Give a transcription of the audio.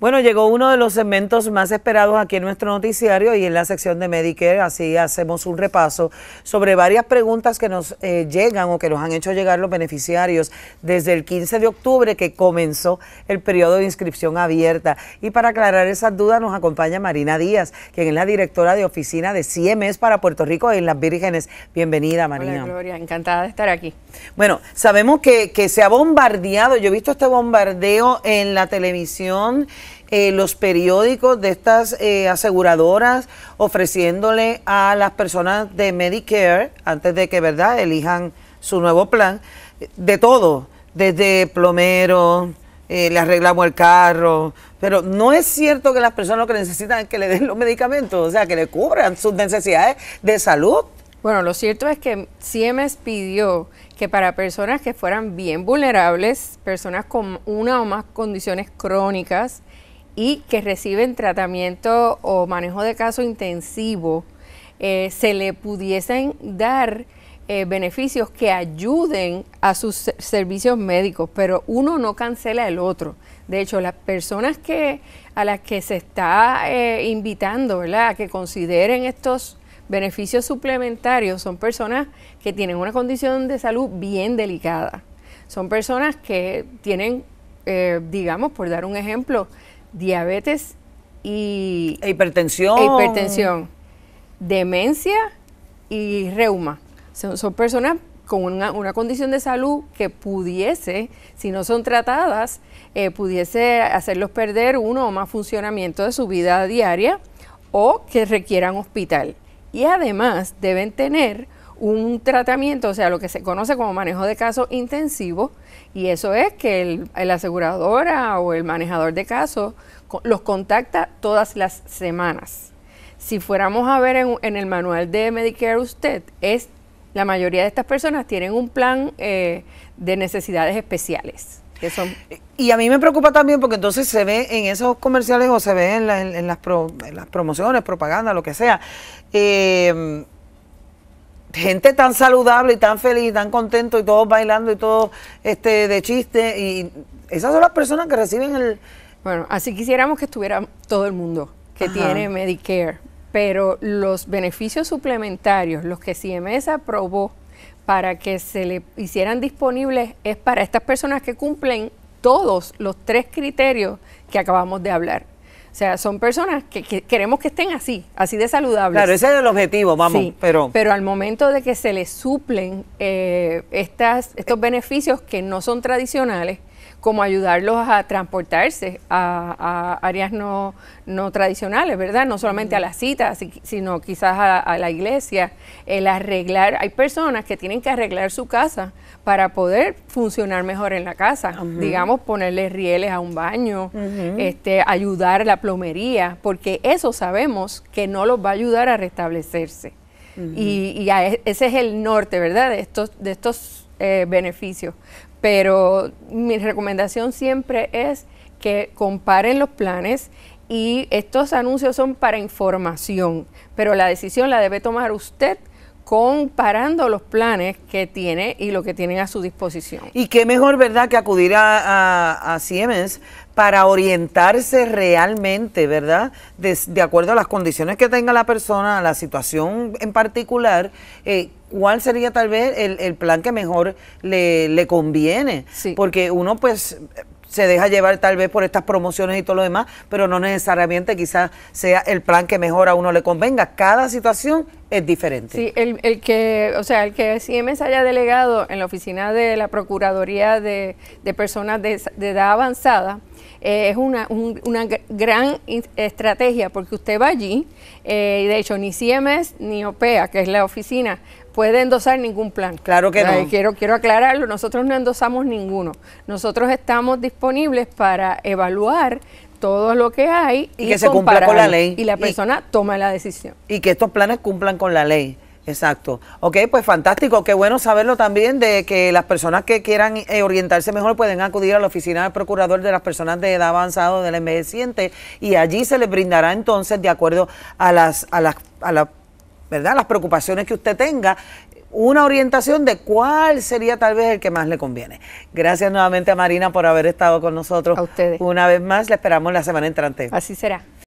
Bueno, llegó uno de los segmentos más esperados aquí en nuestro noticiario y en la sección de Medicare, así hacemos un repaso sobre varias preguntas que nos eh, llegan o que nos han hecho llegar los beneficiarios desde el 15 de octubre que comenzó el periodo de inscripción abierta. Y para aclarar esas dudas nos acompaña Marina Díaz, quien es la directora de oficina de CMS para Puerto Rico en Las Vírgenes. Bienvenida, Marina. Hola, Gloria, encantada de estar aquí. Bueno, sabemos que, que se ha bombardeado, yo he visto este bombardeo en la televisión, eh, los periódicos de estas eh, aseguradoras ofreciéndole a las personas de Medicare, antes de que, ¿verdad?, elijan su nuevo plan, de todo, desde plomero, eh, le arreglamos el carro, pero no es cierto que las personas lo que necesitan es que le den los medicamentos, o sea, que le cubran sus necesidades de salud. Bueno, lo cierto es que CIEMES pidió que para personas que fueran bien vulnerables, personas con una o más condiciones crónicas y que reciben tratamiento o manejo de caso intensivo, eh, se le pudiesen dar eh, beneficios que ayuden a sus servicios médicos, pero uno no cancela el otro. De hecho, las personas que a las que se está eh, invitando, ¿verdad?, a que consideren estos Beneficios suplementarios son personas que tienen una condición de salud bien delicada. Son personas que tienen, eh, digamos, por dar un ejemplo, diabetes y... hipertensión. hipertensión, demencia y reuma. Son, personas con una, condición de salud que pudiese, si no son tratadas, eh, pudiese hacerlos perder uno o más funcionamiento de su vida diaria o que requieran hospital y además deben tener un tratamiento, o sea, lo que se conoce como manejo de casos intensivo, y eso es que el, aseguradora o el manejador de casos los contacta todas las semanas. Si fuéramos a ver en, el manual de Medicare usted, es la mayoría de estas personas tienen un plan eh, de necesidades especiales. Y a mí me preocupa también porque entonces se ve en esos comerciales o se ve en, las, promociones, propaganda, lo que sea. Eh, gente tan saludable y tan feliz tan contento y todos bailando y todos este, de chiste. Y esas son las personas que reciben el... Bueno, así quisiéramos que estuviera todo el mundo que tiene Medicare, pero los beneficios suplementarios, los que CMS aprobó para que se le hicieran disponibles es para estas personas que cumplen todos los tres criterios que acabamos de hablar. O sea, son personas que, queremos que estén así, así de saludables. Claro, ese es el objetivo, vamos. Sí, pero... pero al momento de que se les suplen eh, estos beneficios que no son tradicionales, como ayudarlos a transportarse a, áreas no, no, tradicionales, ¿verdad? No solamente a las citas, sino quizás a, la iglesia, el arreglar, hay personas que tienen que arreglar su casa para poder funcionar mejor en la casa, digamos, ponerle rieles a un baño, este, ayudar la plomería, porque eso sabemos que no los va a ayudar a restablecerse. Y, e, ese es el norte, ¿verdad? De estos, de estos eh, beneficios. Pero mi recomendación siempre es que comparen los planes y estos anuncios son para información, pero la decisión la debe tomar usted comparando los planes que tiene y lo que tienen a su disposición. Y qué mejor, ¿verdad?, que acudir a, Siemens para orientarse realmente, ¿verdad? De, acuerdo a las condiciones que tenga la persona, a la situación en particular, eh, cuál sería tal vez el, plan que mejor le, le conviene. Sí. Porque uno pues se deja llevar tal vez por estas promociones y todo lo demás, pero no necesariamente quizás sea el plan que mejor a uno le convenga. Cada situación es diferente. Sí, el, el que, o sea, el que CIEMES haya delegado en la oficina de la Procuraduría de, Personas de Edad Avanzada, eh, es una, una, gran estrategia porque usted va allí, eh, y de hecho ni CMS ni OPEA, que es la oficina, puede endosar ningún plan. Claro que no. Quiero, quiero aclararlo, nosotros no endosamos ninguno. Nosotros estamos disponibles para evaluar todo lo que hay y, que se cumpla con la ley. Y la persona toma la decisión. Y que estos planes cumplan con la ley. Exacto. Ok, pues fantástico. Qué bueno saberlo también de que las personas que quieran eh, orientarse mejor pueden acudir a la oficina del procurador de las personas de edad avanzada del envejeciente y allí se les brindará entonces, de acuerdo a las, a las, a ¿verdad? las preocupaciones que usted tenga, una orientación de cuál sería tal vez el que más le conviene. Gracias nuevamente a Marina por haber estado con nosotros. A ustedes. Una vez más, le esperamos la semana entrante. Así será.